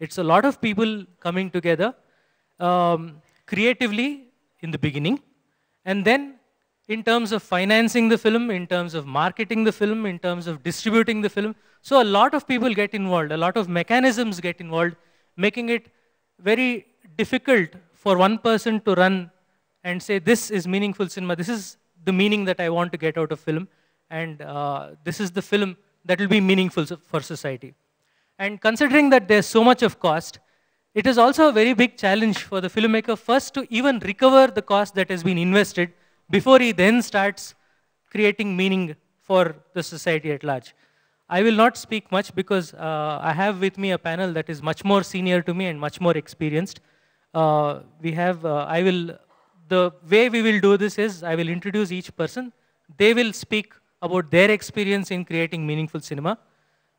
It's a lot of people coming together um, creatively in the beginning. And then in terms of financing the film, in terms of marketing the film, in terms of distributing the film. So a lot of people get involved, a lot of mechanisms get involved, making it very difficult for one person to run and say, this is meaningful cinema, this is the meaning that I want to get out of film, and uh, this is the film that will be meaningful for society. And considering that there's so much of cost, it is also a very big challenge for the filmmaker first to even recover the cost that has been invested before he then starts creating meaning for the society at large. I will not speak much because uh, I have with me a panel that is much more senior to me and much more experienced. Uh, we have, uh, I will, the way we will do this is I will introduce each person. They will speak about their experience in creating meaningful cinema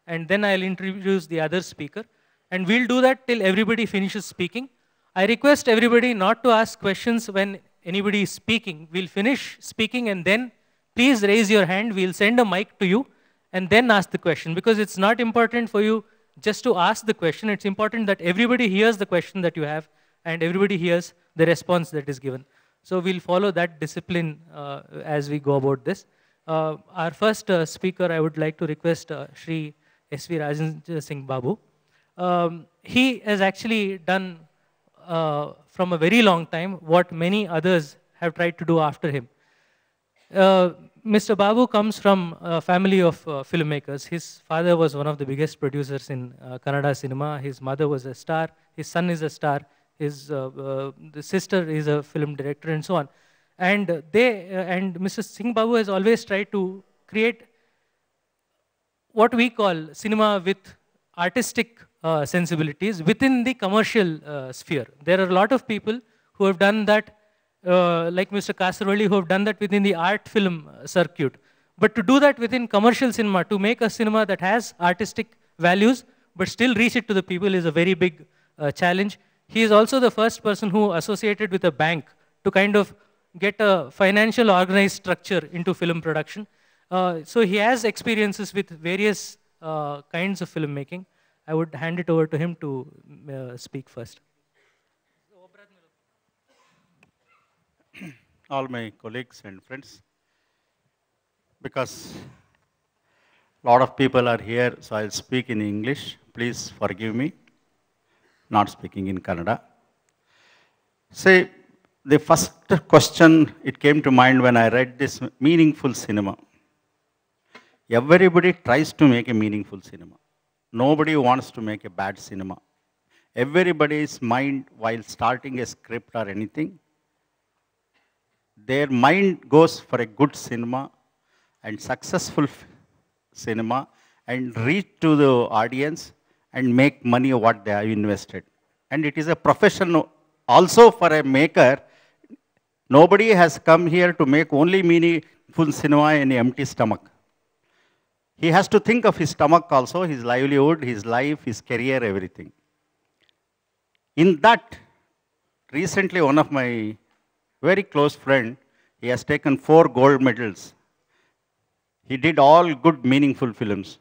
and then I'll introduce the other speaker. And we'll do that till everybody finishes speaking. I request everybody not to ask questions when anybody is speaking. We'll finish speaking and then please raise your hand. We'll send a mic to you and then ask the question because it's not important for you just to ask the question. It's important that everybody hears the question that you have and everybody hears the response that is given. So we'll follow that discipline uh, as we go about this. Uh, our first uh, speaker, I would like to request uh, Sri S.V. Rajan Singh Babu. Um, he has actually done uh, from a very long time what many others have tried to do after him. Uh, Mr. Babu comes from a family of uh, filmmakers. His father was one of the biggest producers in uh, Kannada cinema. His mother was a star. His son is a star. His uh, uh, sister is a film director and so on. And they and Mrs. Singh Babu has always tried to create what we call cinema with artistic uh, sensibilities within the commercial uh, sphere. There are a lot of people who have done that, uh, like Mr. Casaroli, who have done that within the art film uh, circuit. But to do that within commercial cinema, to make a cinema that has artistic values but still reach it to the people is a very big uh, challenge. He is also the first person who associated with a bank to kind of get a financial organized structure into film production. Uh, so he has experiences with various uh, kinds of filmmaking. I would hand it over to him to uh, speak first. All my colleagues and friends, because a lot of people are here, so I'll speak in English. Please forgive me not speaking in Kannada. Say, the first question it came to mind when I read this meaningful cinema. Everybody tries to make a meaningful cinema. Nobody wants to make a bad cinema. Everybody's mind, while starting a script or anything, their mind goes for a good cinema and successful cinema and reach to the audience and make money what they have invested. And it is a profession also for a maker. Nobody has come here to make only meaningful cinema in empty stomach. He has to think of his stomach also, his livelihood, his life, his career, everything. In that, recently one of my very close friend, he has taken four gold medals. He did all good, meaningful films.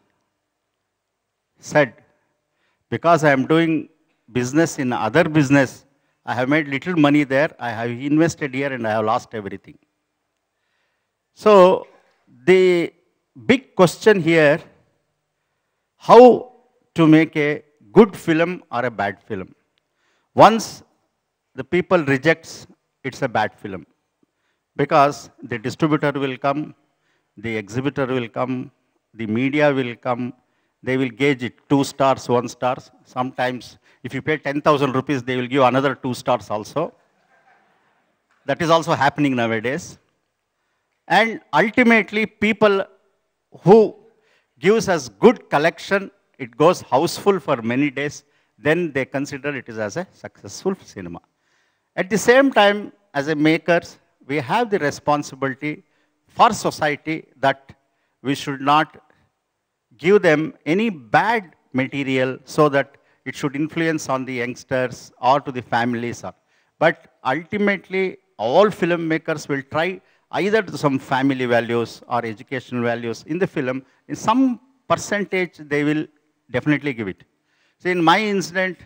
Said, because I am doing business in other business, I have made little money there, I have invested here and I have lost everything. So, the big question here, how to make a good film or a bad film. Once the people rejects, it's a bad film. Because the distributor will come, the exhibitor will come, the media will come, they will gauge it, two stars, one stars. Sometimes if you pay 10,000 rupees, they will give another two stars also. That is also happening nowadays. And ultimately, people who gives us good collection, it goes houseful for many days, then they consider it is as a successful cinema. At the same time, as a makers, we have the responsibility for society that we should not give them any bad material so that it should influence on the youngsters or to the families. But ultimately, all filmmakers will try either to some family values or educational values in the film, in some percentage they will definitely give it. So in my incident,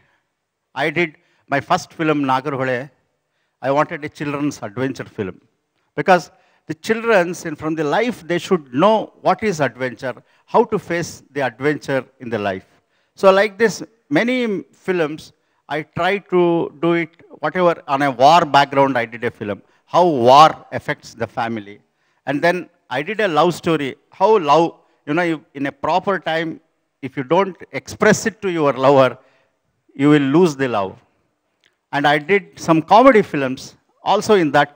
I did my first film, Nagarhole, I wanted a children's adventure film. Because the children's, and from the life, they should know what is adventure, how to face the adventure in the life. So like this, many films, I try to do it, whatever, on a war background, I did a film how war affects the family. And then I did a love story, how love, you know, in a proper time, if you don't express it to your lover, you will lose the love. And I did some comedy films also in that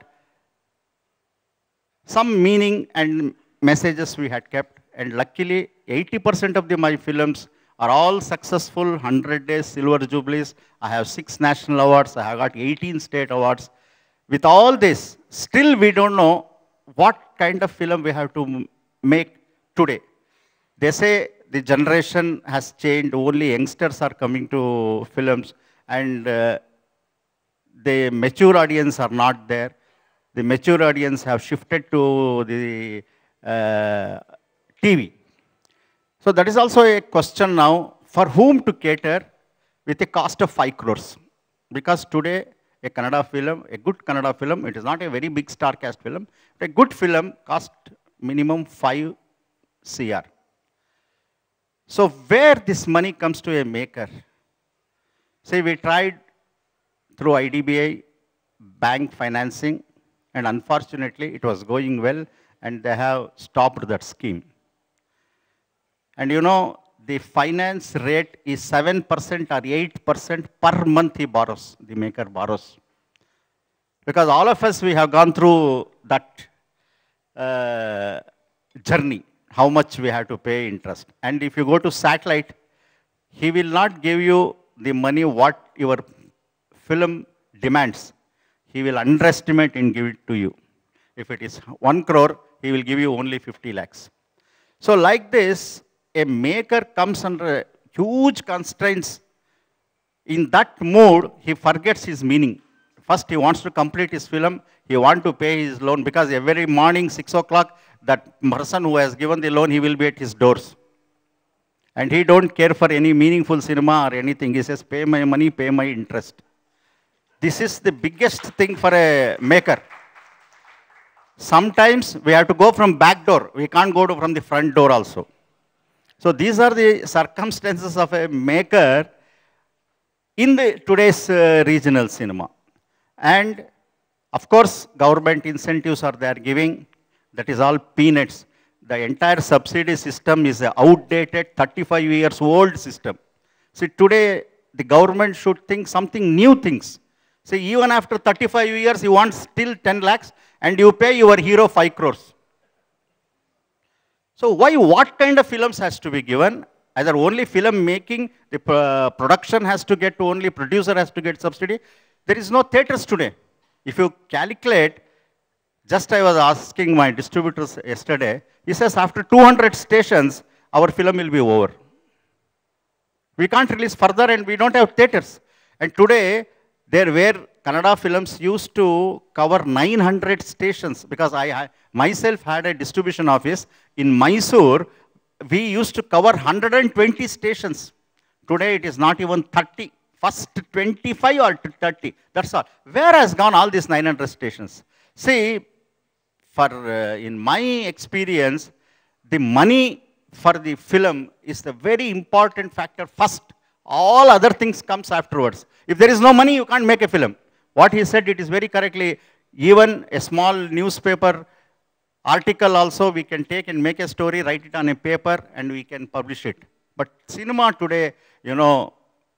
some meaning and messages we had kept. And luckily, 80% of the, my films are all successful 100 days silver jubilees. I have six national awards. I have got 18 state awards. With all this, still we don't know what kind of film we have to make today. They say the generation has changed, only youngsters are coming to films, and uh, the mature audience are not there. The mature audience have shifted to the uh, TV. So that is also a question now, for whom to cater with a cost of 5 crores? Because today, a Kannada film, a good Kannada film. It is not a very big star cast film. But a good film cost minimum 5 CR. So where this money comes to a maker? Say we tried through IDBI, bank financing, and unfortunately it was going well and they have stopped that scheme. And you know, the finance rate is 7% or 8% per month he borrows, the maker borrows. Because all of us, we have gone through that uh, journey, how much we have to pay interest. And if you go to satellite, he will not give you the money what your film demands. He will underestimate and give it to you. If it is 1 crore, he will give you only 50 lakhs. So like this, a maker comes under huge constraints, in that mood, he forgets his meaning. First, he wants to complete his film. He wants to pay his loan because every morning, 6 o'clock, that person who has given the loan, he will be at his doors. And he don't care for any meaningful cinema or anything. He says, pay my money, pay my interest. This is the biggest thing for a maker. Sometimes we have to go from back door. We can't go from the front door also. So these are the circumstances of a maker in the today's uh, regional cinema. And of course, government incentives are there giving. That is all peanuts. The entire subsidy system is an outdated 35 years old system. See, today the government should think something new things. See, even after 35 years, you want still 10 lakhs and you pay your hero 5 crores. So why, what kind of films has to be given? Either only film making, the uh, production has to get only, producer has to get subsidy. There is no theatres today. If you calculate, just I was asking my distributors yesterday, he says after 200 stations, our film will be over. We can't release further and we don't have theatres. And today, there were Canada films used to cover 900 stations because I, I myself had a distribution office in Mysore. We used to cover 120 stations. Today it is not even 30. First 25 or 30. That's all. Where has gone all these 900 stations? See, for uh, in my experience, the money for the film is the very important factor first. All other things comes afterwards. If there is no money, you can't make a film. What he said, it is very correctly, even a small newspaper article also we can take and make a story, write it on a paper, and we can publish it. But cinema today, you know,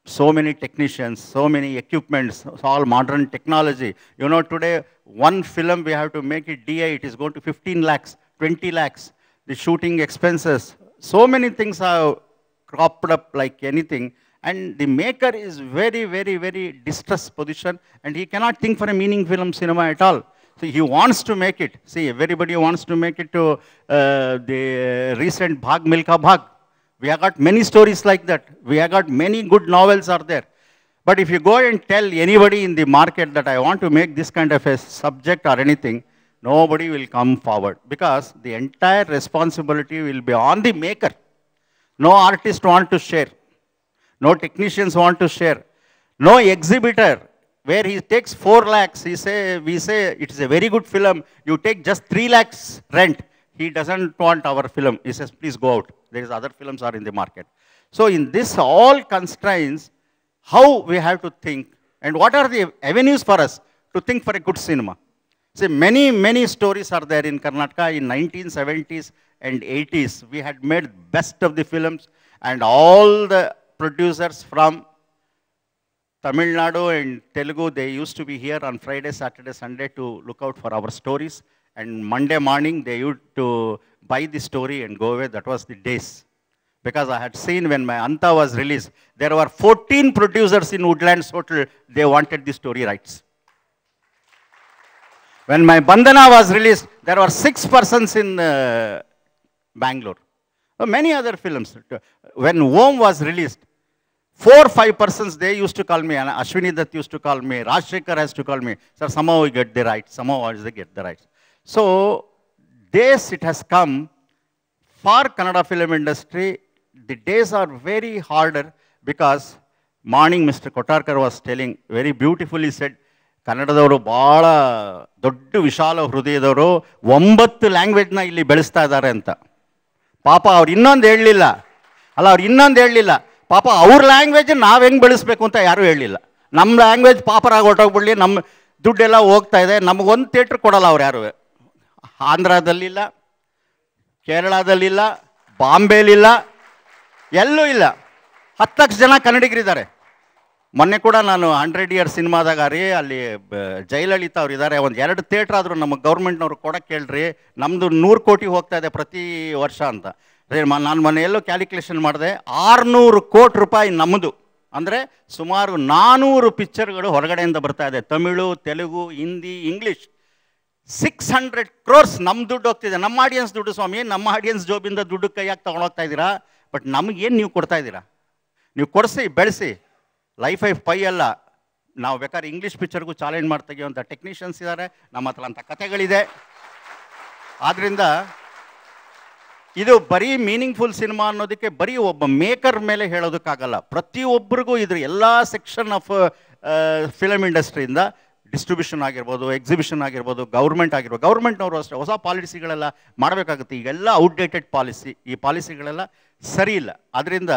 so many technicians, so many equipments, all modern technology. You know, today, one film, we have to make it DI, it is going to 15 lakhs, 20 lakhs, the shooting expenses. So many things are cropped up like anything. And the maker is very, very, very distressed position, and he cannot think for a meaning film cinema at all. So he wants to make it. See, everybody wants to make it to uh, the recent Bhag Milka Bhag. We have got many stories like that. We have got many good novels are there. But if you go and tell anybody in the market that I want to make this kind of a subject or anything, nobody will come forward because the entire responsibility will be on the maker. No artist want to share. No technicians want to share. No exhibitor where he takes 4 lakhs. He say, we say it is a very good film. You take just 3 lakhs rent. He doesn't want our film. He says, please go out. There is other films are in the market. So in this all constraints, how we have to think and what are the avenues for us to think for a good cinema. See, many, many stories are there in Karnataka in 1970s and 80s. We had made best of the films and all the producers from Tamil Nadu and Telugu, they used to be here on Friday, Saturday, Sunday to look out for our stories. And Monday morning, they used to buy the story and go away. That was the days. Because I had seen when my Anta was released, there were 14 producers in Woodlands Hotel. They wanted the story rights. When my Bandhana was released, there were six persons in uh, Bangalore. Uh, many other films. Uh, when Womb was released, four, five persons, they used to call me, and Ashwini Dutt used to call me, Rajshekhar has to call me. Sir, somehow we get the rights, somehow they get the rights. So, days it has come for Kannada film industry, the days are very harder because morning Mr. Kotarkar was telling, very beautifully said, ಕನ್ನಡದವರು ಭಾಳ ದೊಡ್ಡ ವಿಶಾಲ ಹೃದಯದವರು ಒಂಬತ್ತು ಲ್ಯಾಂಗ್ವೇಜ್ನ ಇಲ್ಲಿ ಬೆಳೆಸ್ತಾ ಇದ್ದಾರೆ ಅಂತ ಪಾಪ ಅವ್ರು ಇನ್ನೊಂದು ಹೇಳಲಿಲ್ಲ ಅಲ್ಲ ಅವ್ರು ಇನ್ನೊಂದು ಹೇಳಲಿಲ್ಲ ಪಾಪ ಅವ್ರ ಲ್ಯಾಂಗ್ವೇಜ್ ನಾವು ಹೆಂಗೆ ಬೆಳೆಸ್ಬೇಕು ಅಂತ ಯಾರೂ ಹೇಳಲಿಲ್ಲ ನಮ್ಮ ಲ್ಯಾಂಗ್ವೇಜ್ ಪಾಪರಾಗಿ ಹೊರಟೋಗ್ಬಿಡ್ಲಿ ನಮ್ಮ ದುಡ್ಡೆಲ್ಲ ಹೋಗ್ತಾ ಇದೆ ನಮಗೊಂದು ಥಿಯೇಟ್ರ್ ಕೊಡಲ್ಲ ಅವ್ರು ಯಾರು ಆಂಧ್ರದಲ್ಲಿಲ್ಲ ಕೇರಳದಲ್ಲಿಲ್ಲ ಬಾಂಬೆಲಿಲ್ಲ ಎಲ್ಲೂ ಇಲ್ಲ ಹತ್ತು ಲಕ್ಷ ಜನ ಕನ್ನಡಿಗರಿದ್ದಾರೆ ಮೊನ್ನೆ ಕೂಡ ನಾನು ಹಂಡ್ರೆಡ್ ಇಯರ್ ಸಿನಿಮಾದಾಗ ರೀ ಅಲ್ಲಿ ಜಯಲಲಿತಾ ಅವ್ರು ಇದ್ದಾರೆ ಒಂದು ಎರಡು ಥಿಯೇಟ್ರ್ ಆದರೂ ನಮ್ಮ ಗೌರ್ಮೆಂಟ್ನವ್ರು ಕೊಡಕ್ಕೆ ಹೇಳ್ರಿ ನಮ್ಮದು ನೂರು ಕೋಟಿ ಹೋಗ್ತಾ ಇದೆ ಪ್ರತಿ ವರ್ಷ ಅಂತ ನಾನು ಮನೆಯಲ್ಲೂ ಕ್ಯಾಲ್ಕುಲೇಷನ್ ಮಾಡಿದೆ ಆರುನೂರು ಕೋಟಿ ರೂಪಾಯಿ ನಮ್ಮದು ಅಂದರೆ ಸುಮಾರು ನಾನ್ನೂರು ಪಿಕ್ಚರ್ಗಳು ಹೊರಗಡೆಯಿಂದ ಬರ್ತಾ ಇದೆ Tamil Telugu Hindi English six hundred crores ನಮ್ಮ ದುಡ್ಡು ಹೋಗ್ತಿದೆ ನಮ್ಮ ಆಡಿಯನ್ಸ್ ದುಡ್ಡು ಸ್ವಾಮಿ ನಮ್ಮ ಆಡಿಯನ್ಸ್ ಜೋಬಿಂದ ದುಡ್ಡು ಕೈಯಾಗಿ ತೊಗೊಂಡೋಗ್ತಾ ಇದ್ದೀರಾ ಬಟ್ ನಮಗೇನು ನೀವು ಕೊಡ್ತಾ ಇದ್ದೀರಾ ನೀವು ಕೊಡಿಸಿ ಬೆಳೆಸಿ ಲೈಫ್ ಐಫ್ ಪೈ ಅಲ್ಲ ನಾವು ಬೇಕಾದ್ರೆ ಇಂಗ್ಲೀಷ್ ಪಿಕ್ಚರ್ಗೂ ಚಾಲೆಂಜ್ ಮಾಡಿ ತೆಗೆಯುವಂಥ ಟೆಕ್ನಿಷಿಯನ್ಸ್ ಇದ್ದಾರೆ ನಮ್ಮ ಹತ್ರ ಅಂಥ ಕಥೆಗಳಿದೆ ಆದ್ದರಿಂದ ಇದು ಬರೀ ಮೀನಿಂಗ್ಫುಲ್ ಸಿನಿಮಾ ಅನ್ನೋದಕ್ಕೆ ಬರೀ ಒಬ್ಬ ಮೇಕರ್ ಮೇಲೆ ಹೇಳೋದಕ್ಕಾಗಲ್ಲ ಪ್ರತಿಯೊಬ್ಬರಿಗೂ ಇದ್ರ ಎಲ್ಲ ಸೆಕ್ಷನ್ ಆಫ್ ಫಿಲಮ್ ಇಂಡಸ್ಟ್ರಿಯಿಂದ ಡಿಸ್ಟ್ರಿಬ್ಯೂಷನ್ ಆಗಿರ್ಬೋದು ಎಕ್ಸಿಬಿಷನ್ ಆಗಿರ್ಬೋದು ಗೌರ್ಮೆಂಟ್ ಆಗಿರ್ಬೋದು ಗೌರ್ಮೆಂಟ್ನವರು ಅಷ್ಟೇ ಹೊಸ ಪಾಲಿಸಿಗಳೆಲ್ಲ ಮಾಡಬೇಕಾಗುತ್ತೆ ಈಗೆಲ್ಲ ಔಟ್ಡೇಟೆಡ್ ಪಾಲಿಸಿ ಈ ಪಾಲಿಸಿಗಳೆಲ್ಲ ಸರಿ ಇಲ್ಲ ಆದ್ದರಿಂದ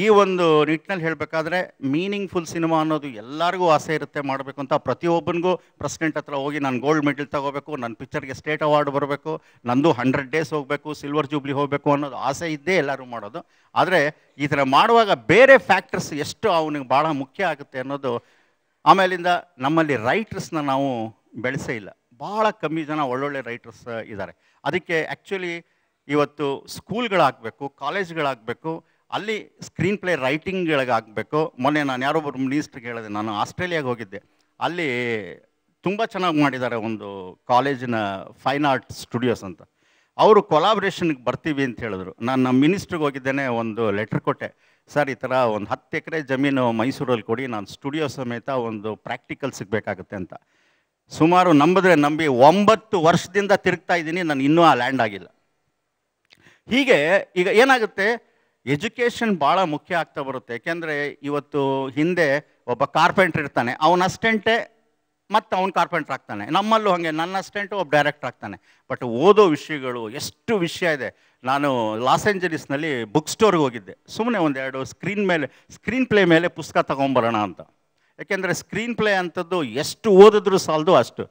ಈ ಒಂದು ನಿಟ್ಟಿನಲ್ಲಿ ಹೇಳಬೇಕಾದ್ರೆ ಮೀನಿಂಗ್ಫುಲ್ ಸಿನಿಮಾ ಅನ್ನೋದು ಎಲ್ಲರಿಗೂ ಆಸೆ ಇರುತ್ತೆ ಮಾಡಬೇಕು ಅಂತ ಪ್ರತಿಯೊಬ್ಬನಿಗೂ ಪ್ರೆಸಿಡೆಂಟ್ ಹತ್ರ ಹೋಗಿ ನಾನು ಗೋಲ್ಡ್ ಮೆಡಲ್ ತಗೋಬೇಕು ನನ್ನ ಪಿಕ್ಚರ್ಗೆ ಸ್ಟೇಟ್ ಅವಾರ್ಡ್ ಬರಬೇಕು ನಂದು ಹಂಡ್ರೆಡ್ ಡೇಸ್ ಹೋಗಬೇಕು ಸಿಲ್ವರ್ ಜೂಬ್ಲಿ ಹೋಗಬೇಕು ಅನ್ನೋದು ಆಸೆ ಇದ್ದೇ ಎಲ್ಲರೂ ಮಾಡೋದು ಆದರೆ ಈ ಥರ ಮಾಡುವಾಗ ಬೇರೆ ಫ್ಯಾಕ್ಟರ್ಸ್ ಎಷ್ಟು ಅವನಿಗೆ ಭಾಳ ಮುಖ್ಯ ಆಗುತ್ತೆ ಅನ್ನೋದು ಆಮೇಲಿಂದ ನಮ್ಮಲ್ಲಿ ರೈಟರ್ಸ್ನ ನಾವು ಬೆಳೆಸೇ ಇಲ್ಲ ಭಾಳ ಕಮ್ಮಿ ಜನ ಒಳ್ಳೊಳ್ಳೆ ರೈಟರ್ಸ್ ಇದ್ದಾರೆ ಅದಕ್ಕೆ ಆ್ಯಕ್ಚುಲಿ ಇವತ್ತು ಸ್ಕೂಲ್ಗಳಾಗಬೇಕು ಕಾಲೇಜ್ಗಳಾಗಬೇಕು ಅಲ್ಲಿ ಸ್ಕ್ರೀನ್ ಪ್ಲೇ ಆಗಬೇಕು ಮೊನ್ನೆ ನಾನು ಯಾರೊಬ್ಬರು ಮಿನಿಸ್ಟ್ರಿಗೆ ಹೇಳಿದೆ ನಾನು ಆಸ್ಟ್ರೇಲಿಯಾಗೆ ಹೋಗಿದ್ದೆ ಅಲ್ಲಿ ತುಂಬ ಚೆನ್ನಾಗಿ ಮಾಡಿದ್ದಾರೆ ಒಂದು ಕಾಲೇಜಿನ ಫೈನ್ ಆರ್ಟ್ ಸ್ಟುಡಿಯೋಸ್ ಅಂತ ಅವರು ಕೊಲಾಬ್ರೇಷನ್ಗೆ ಬರ್ತೀವಿ ಅಂತ ಹೇಳಿದ್ರು ನಾನು ನಮ್ಮ ಮಿನಿಸ್ಟ್ರಿಗೆ ಹೋಗಿದ್ದೇನೆ ಒಂದು ಲೆಟ್ರ್ ಕೊಟ್ಟೆ ಸರ್ ಈ ಥರ ಒಂದು ಹತ್ತು ಎಕರೆ ಜಮೀನು ಮೈಸೂರಲ್ಲಿ ಕೊಡಿ ನಾನು ಸ್ಟುಡಿಯೋ ಸಮೇತ ಒಂದು ಪ್ರಾಕ್ಟಿಕಲ್ ಸಿಗಬೇಕಾಗುತ್ತೆ ಅಂತ ಸುಮಾರು ನಂಬಿದ್ರೆ ನಂಬಿ ಒಂಬತ್ತು ವರ್ಷದಿಂದ ತಿರುಗ್ತಾ ಇದ್ದೀನಿ ನಾನು ಇನ್ನೂ ಆ ಲ್ಯಾಂಡ್ ಆಗಿಲ್ಲ ಹೀಗೆ ಈಗ ಏನಾಗುತ್ತೆ ಎಜುಕೇಷನ್ ಭಾಳ ಮುಖ್ಯ ಆಗ್ತಾ ಬರುತ್ತೆ ಯಾಕೆಂದರೆ ಇವತ್ತು ಹಿಂದೆ ಒಬ್ಬ ಕಾರ್ಪೆಂಟ್ರ್ ಇರ್ತಾನೆ ಅವನ ಅಸ್ಟೆಂಟೇ ಮತ್ತು ಅವ್ನು ಕಾರ್ಪೆಂಟ್ರ್ ಆಗ್ತಾನೆ ನಮ್ಮಲ್ಲೂ ಹಾಗೆ ನನ್ನ ಅಸ್ಟೆಂಟು ಒಬ್ಬ ಡೈರೆಕ್ಟ್ರ್ ಆಗ್ತಾನೆ ಬಟ್ ಓದೋ ವಿಷಯಗಳು ಎಷ್ಟು ವಿಷಯ ಇದೆ ನಾನು ಲಾಸ್ ಏಂಜಲೀಸ್ನಲ್ಲಿ ಬುಕ್ ಸ್ಟೋರ್ಗೆ ಹೋಗಿದ್ದೆ ಸುಮ್ಮನೆ ಒಂದೆರಡು ಸ್ಕ್ರೀನ್ ಮೇಲೆ ಸ್ಕ್ರೀನ್ ಪ್ಲೇ ಮೇಲೆ ಪುಸ್ತಕ ತೊಗೊಂಬರೋಣ ಅಂತ ಯಾಕೆಂದರೆ ಸ್ಕ್ರೀನ್ ಪ್ಲೇ ಅಂಥದ್ದು ಎಷ್ಟು ಓದಿದ್ರೂ ಸಾಲದು ಅಷ್ಟು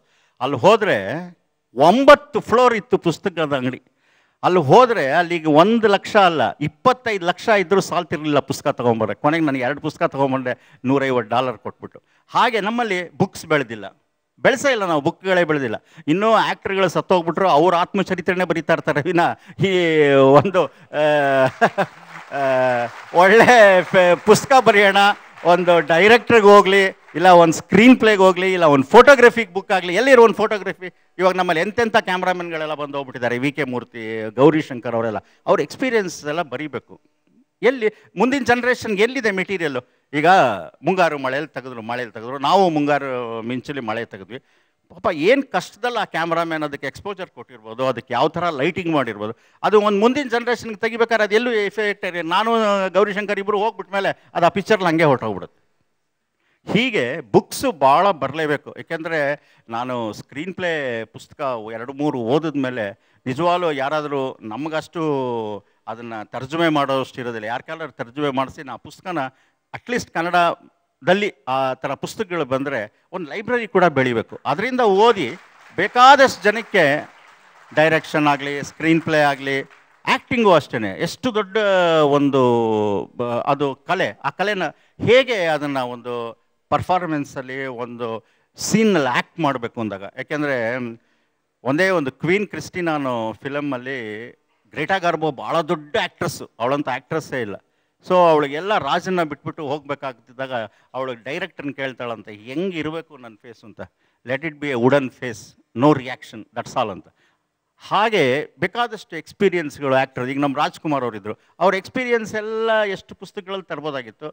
ಅಲ್ಲಿ ಹೋದರೆ ಒಂಬತ್ತು ಫ್ಲೋರ್ ಇತ್ತು ಪುಸ್ತಕದ ಅಂಗಡಿ ಅಲ್ಲಿ ಹೋದರೆ ಅಲ್ಲಿಗೆ ಒಂದು ಲಕ್ಷ ಅಲ್ಲ ಇಪ್ಪತ್ತೈದು ಲಕ್ಷ ಇದ್ದರೂ ಸಾಲ್ತಿರಲಿಲ್ಲ ಪುಸ್ತಕ ತೊಗೊಂಬಂದ್ರೆ ಕೊನೆಗೆ ನನಗೆ ಎರಡು ಪುಸ್ತಕ ತೊಗೊಂಬಂದೆ ನೂರೈವತ್ತು ಡಾಲರ್ ಕೊಟ್ಬಿಟ್ಟು ಹಾಗೆ ನಮ್ಮಲ್ಲಿ ಬುಕ್ಸ್ ಬೆಳೆದಿಲ್ಲ ಬೆಳೆಸೇ ಇಲ್ಲ ನಾವು ಬುಕ್ಗಳೇ ಬೆಳೆದಿಲ್ಲ ಇನ್ನೂ ಆ್ಯಕ್ಟ್ರ್ಗಳು ಸತ್ತೋಗ್ಬಿಟ್ರು ಅವ್ರ ಆತ್ಮಚರಿತ್ರೆನೇ ಬರೀತಾ ಇರ್ತಾರೆ ವಿನ ಈ ಒಂದು ಒಳ್ಳೆ ಪುಸ್ತಕ ಬರೆಯೋಣ ಒಂದು ಡೈರೆಕ್ಟ್ರಿಗೆ ಹೋಗಲಿ ಇಲ್ಲ ಒಂದು ಸ್ಕ್ರೀನ್ ಪ್ಲೇಗೆ ಹೋಗಲಿ ಇಲ್ಲ ಒಂದು ಫೋಟೋಗ್ರಫಿಗೆ ಬುಕ್ ಆಗಲಿ ಎಲ್ಲಿರೋ ಒಂದು ಫೋಟೋಗ್ರಫಿ ಇವಾಗ ನಮ್ಮಲ್ಲಿ ಎಂತೆಂಥ ಕ್ಯಾಮ್ರಾಮನ್ಗಳೆಲ್ಲ ಬಂದು ಹೋಗ್ಬಿಟ್ಟಿದ್ದಾರೆ ವಿ ಕೆ ಮೂರ್ತಿ ಗೌರಿ ಶಂಕರ್ ಅವರೆಲ್ಲ ಅವ್ರ ಎಕ್ಸ್ಪೀರಿಯನ್ಸ್ ಎಲ್ಲ ಬರೀಬೇಕು ಎಲ್ಲಿ ಮುಂದಿನ ಜನ್ರೇಷನ್ಗೆ ಎಲ್ಲಿದೆ ಮೆಟೀರಿಯಲ್ಲು ಈಗ ಮುಂಗಾರು ಮಳೆಯಲ್ಲಿ ತೆಗೆದ್ರು ಮಳೆಯಲ್ಲಿ ತೆಗೆದ್ರು ನಾವು ಮುಂಗಾರು ಮಿಂಚಲಿ ಮಳೆ ತೆಗೆದ್ವಿ ಪಾಪ ಏನು ಕಷ್ಟದಲ್ಲಿ ಆ ಕ್ಯಾಮ್ರಾಮ್ಯಾನ್ ಅದಕ್ಕೆ ಎಕ್ಸ್ಪೋಜರ್ ಕೊಟ್ಟಿರ್ಬೋದು ಅದಕ್ಕೆ ಯಾವ ಥರ ಲೈಟಿಂಗ್ ಮಾಡಿರ್ಬೋದು ಅದು ಒಂದು ಮುಂದಿನ ಜನ್ರೇಷನ್ಗೆ ತೆಗಿಬೇಕಾದ್ರೆ ಅದೆಲ್ಲೂ ಎಫೆಕ್ಟ್ ನಾನು ಗೌರಿಶಂಕರ್ ಇಬ್ಬರು ಹೋಗ್ಬಿಟ್ಮೇಲೆ ಅದು ಆ ಪಿಕ್ಚರ್ಲಿ ಹಂಗೆ ಹೊರಟೋಗ್ಬಿಡುತ್ತೆ ಹೀಗೆ ಬುಕ್ಸು ಭಾಳ ಬರಲೇಬೇಕು ಏಕೆಂದರೆ ನಾನು ಸ್ಕ್ರೀನ್ ಪ್ಲೇ ಪುಸ್ತಕ ಎರಡು ಮೂರು ಓದಿದ ಮೇಲೆ ನಿಜವಾಗ್ಲೂ ಯಾರಾದರೂ ನಮಗಷ್ಟು ಅದನ್ನು ತರ್ಜುಮೆ ಮಾಡೋಷ್ಟು ಇರೋದಿಲ್ಲ ಯಾರ ತರ್ಜುಮೆ ಮಾಡಿಸಿ ನಾ ಪುಸ್ತಕನ ಅಟ್ಲೀಸ್ಟ್ ಕನ್ನಡ ದಲ್ಲಿ ಆ ಥರ ಪುಸ್ತಕಗಳು ಬಂದರೆ ಒಂದು ಲೈಬ್ರರಿ ಕೂಡ ಬೆಳಿಬೇಕು ಅದರಿಂದ ಓದಿ ಬೇಕಾದಷ್ಟು ಜನಕ್ಕೆ ಡೈರೆಕ್ಷನ್ ಆಗಲಿ ಸ್ಕ್ರೀನ್ ಪ್ಲೇ ಆಗಲಿ ಆ್ಯಕ್ಟಿಂಗು ಅಷ್ಟೇ ಎಷ್ಟು ದೊಡ್ಡ ಒಂದು ಅದು ಕಲೆ ಆ ಕಲೆನ ಹೇಗೆ ಅದನ್ನು ಒಂದು ಪರ್ಫಾರ್ಮೆನ್ಸಲ್ಲಿ ಒಂದು ಸೀನಲ್ಲಿ ಆ್ಯಕ್ಟ್ ಮಾಡಬೇಕು ಅಂದಾಗ ಯಾಕೆಂದರೆ ಒಂದೇ ಒಂದು ಕ್ವೀನ್ ಕ್ರಿಸ್ಟಿನಾನು ಫಿಲಮಲ್ಲಿ ಗ್ರೇಟಾ ಗಾರ್ಬೋ ಭಾಳ ದೊಡ್ಡ ಆ್ಯಕ್ಟ್ರಸ್ಸು ಅವಳಂಥ ಆ್ಯಕ್ಟ್ರಸ್ಸೇ ಇಲ್ಲ ಸೊ ಅವಳಿಗೆಲ್ಲ ರಾಜನ್ನ ಬಿಟ್ಬಿಟ್ಟು ಹೋಗ್ಬೇಕಾಗ್ತಿದ್ದಾಗ ಅವಳು ಡೈರೆಕ್ಟರ್ನ ಕೇಳ್ತಾಳಂತ ಹೆಂಗೆ ಇರಬೇಕು ನನ್ನ ಫೇಸ್ ಅಂತ let it be a wooden face no reaction that's all ಅಂತ ಹಾಗೆ ಬೇಕಾದಷ್ಟು ಎಕ್ಸ್ಪೀರಿಯೆನ್ಸ್ಗಳು ಆ್ಯಕ್ಟರ್ ಈಗ ನಮ್ಮ ರಾಜ್ಕುಮಾರ್ ಅವರಿದ್ದರು ಅವ್ರ ಎಕ್ಸ್ಪೀರಿಯೆನ್ಸ್ ಎಲ್ಲ ಎಷ್ಟು ಪುಸ್ತಕಗಳಲ್ಲಿ ತರ್ಬೋದಾಗಿತ್ತು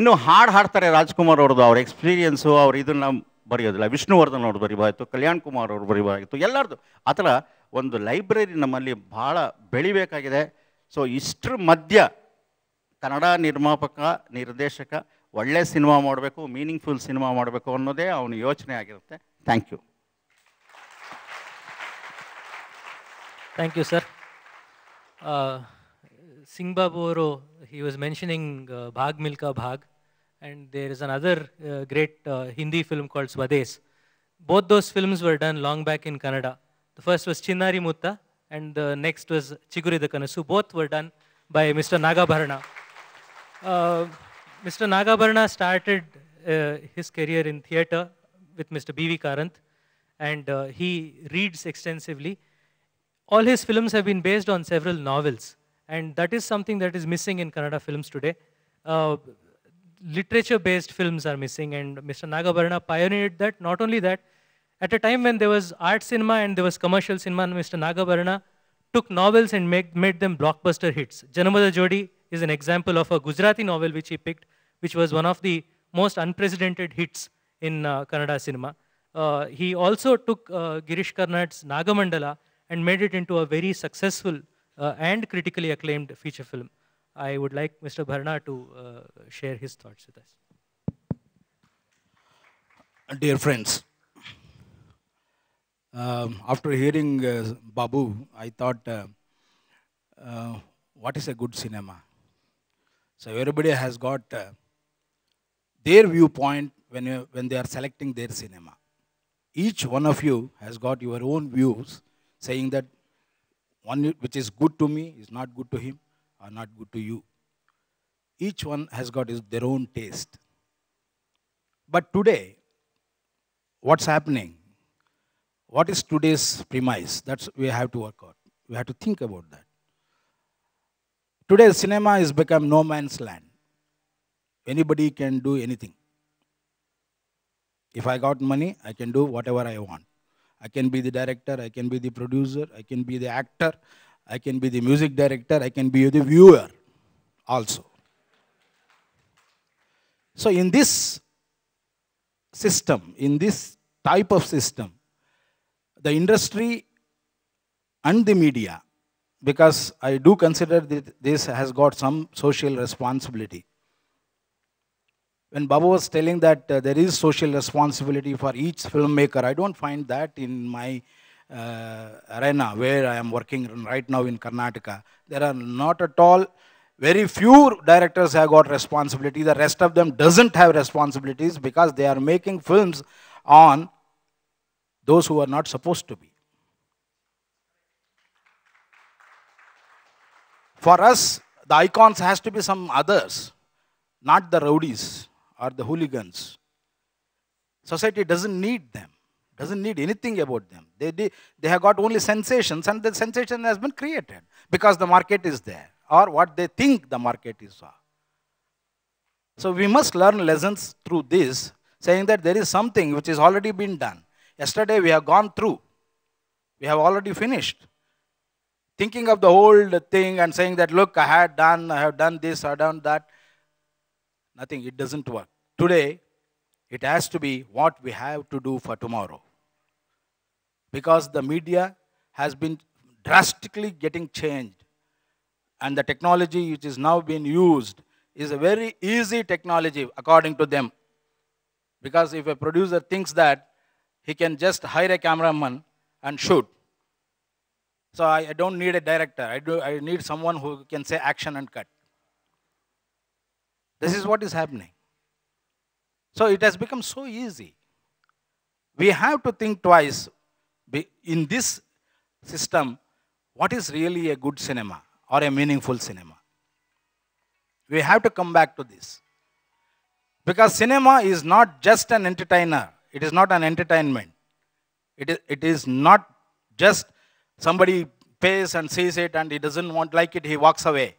ಇನ್ನು ಹಾಡು ಹಾಡ್ತಾರೆ ರಾಜ್ಕುಮಾರ್ ಅವ್ರದ್ದು ಅವ್ರ ಎಕ್ಸ್ಪೀರಿಯೆನ್ಸು ಅವ್ರು ಇದನ್ನು ಬರೆಯೋದಿಲ್ಲ ವಿಷ್ಣುವರ್ಧನ್ ಅವ್ರು ಬರಿಬಾಯಿತು ಕಲ್ಯಾಣ್ ಕುಮಾರ್ ಅವ್ರು ಬರಿಬಾಯಿತು ಎಲ್ಲರದ್ದು ಆ ಥರ ಒಂದು ಲೈಬ್ರರಿ ನಮ್ಮಲ್ಲಿ ಭಾಳ ಬೆಳಿಬೇಕಾಗಿದೆ ಸೊ ಇಷ್ಟರ ಮಧ್ಯ ಕನ್ನಡ ನಿರ್ಮಾಪಕ ನಿರ್ದೇಶಕ ಒಳ್ಳೆ ಸಿನಿಮಾ ಮಾಡಬೇಕು ಮೀನಿಂಗ್ಫುಲ್ ಸಿನಿಮಾ ಮಾಡಬೇಕು ಅನ್ನೋದೇ ಅವನ ಯೋಚನೆ ಆಗಿರುತ್ತೆ thank you thank you sir Singh Babu Oro, he was mentioning uh, Bhag Milka Bhag, and there is another uh, great uh, Hindi film called Swades. Both those films were done long back in Kannada. The first was Chinnari Mutta, and the next was Chiguri Kanasu. Both were done by Mr. Nagabharana. Uh, Mr. Nagabarna started uh, his career in theatre with Mr. B.V. Karanth, and uh, he reads extensively. All his films have been based on several novels, and that is something that is missing in Kannada films today. Uh, literature-based films are missing, and Mr. Nagabarna pioneered that. Not only that, at a time when there was art cinema and there was commercial cinema, Mr. Nagabarna took novels and make, made them blockbuster hits. Janamada Jodi is an example of a Gujarati novel which he picked, which was one of the most unprecedented hits in uh, Kannada cinema. Uh, he also took uh, Girish Karnad's Nagamandala and made it into a very successful uh, and critically acclaimed feature film. I would like Mr. Bharna to uh, share his thoughts with us. Dear friends, um, after hearing uh, Babu, I thought, uh, what is a good cinema? So everybody has got uh, their viewpoint when, you, when they are selecting their cinema. Each one of you has got your own views saying that one which is good to me is not good to him or not good to you. Each one has got his, their own taste. But today, what's happening? What is today's premise? That's we have to work out. We have to think about that. Today, cinema has become no man's land. Anybody can do anything. If I got money, I can do whatever I want. I can be the director, I can be the producer, I can be the actor, I can be the music director, I can be the viewer also. So in this system, in this type of system, the industry and the media because I do consider that this has got some social responsibility. When Baba was telling that uh, there is social responsibility for each filmmaker, I don't find that in my uh, arena where I am working right now in Karnataka. There are not at all, very few directors have got responsibility. The rest of them doesn't have responsibilities because they are making films on those who are not supposed to be. For us, the icons has to be some others, not the rowdies or the hooligans. Society doesn't need them, doesn't need anything about them. They, they, they have got only sensations and the sensation has been created because the market is there or what they think the market is. So we must learn lessons through this, saying that there is something which is already been done. Yesterday we have gone through. We have already finished thinking of the old thing and saying that, look, I had done, I have done this, I have done that. Nothing, it doesn't work. Today, it has to be what we have to do for tomorrow. Because the media has been drastically getting changed. And the technology which is now being used is a very easy technology, according to them. Because if a producer thinks that, he can just hire a cameraman and shoot. So I, I don't need a director. I, do, I need someone who can say action and cut. This is what is happening. So it has become so easy. We have to think twice in this system what is really a good cinema or a meaningful cinema. We have to come back to this. Because cinema is not just an entertainer, it is not an entertainment. It is, it is not just Somebody pays and sees it and he doesn't want like it, he walks away.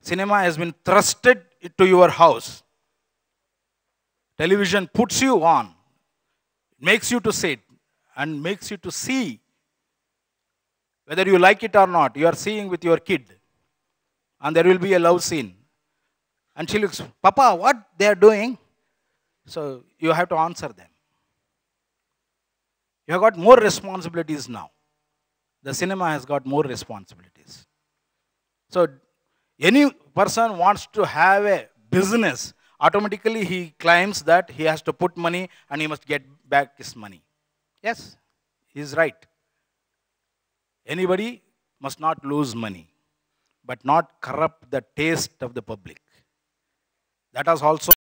Cinema has been thrusted to your house. Television puts you on, makes you to sit and makes you to see whether you like it or not. You are seeing with your kid and there will be a love scene. And she looks, Papa, what they are doing? So you have to answer them. You have got more responsibilities now the cinema has got more responsibilities. So any person wants to have a business, automatically he claims that he has to put money and he must get back his money. Yes, he's right. Anybody must not lose money, but not corrupt the taste of the public. That has also